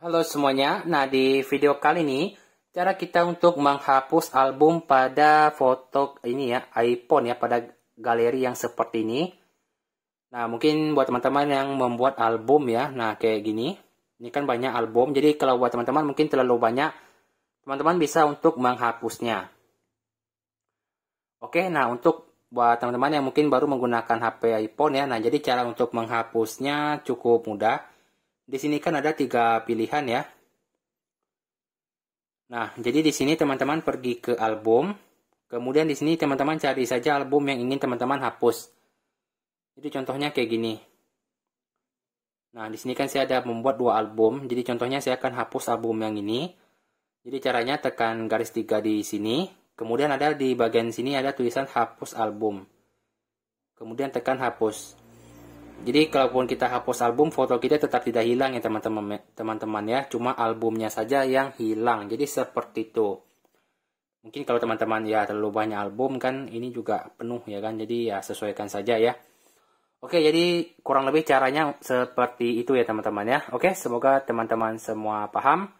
Halo semuanya, nah di video kali ini cara kita untuk menghapus album pada foto ini ya, iPhone ya, pada galeri yang seperti ini. Nah mungkin buat teman-teman yang membuat album ya, nah kayak gini, ini kan banyak album, jadi kalau buat teman-teman mungkin terlalu banyak, teman-teman bisa untuk menghapusnya. Oke, nah untuk buat teman-teman yang mungkin baru menggunakan HP iPhone ya, nah jadi cara untuk menghapusnya cukup mudah di sini kan ada tiga pilihan ya. Nah, jadi di sini teman-teman pergi ke album. Kemudian di sini teman-teman cari saja album yang ingin teman-teman hapus. Jadi contohnya kayak gini. Nah, di sini kan saya ada membuat dua album. Jadi contohnya saya akan hapus album yang ini. Jadi caranya tekan garis tiga di sini. Kemudian ada di bagian sini ada tulisan hapus album. Kemudian tekan hapus. Jadi kalaupun kita hapus album, foto kita tetap tidak hilang ya teman-teman teman-teman ya. Cuma albumnya saja yang hilang. Jadi seperti itu. Mungkin kalau teman-teman ya terlalu banyak album kan ini juga penuh ya kan. Jadi ya sesuaikan saja ya. Oke, jadi kurang lebih caranya seperti itu ya teman-teman ya. Oke, semoga teman-teman semua paham.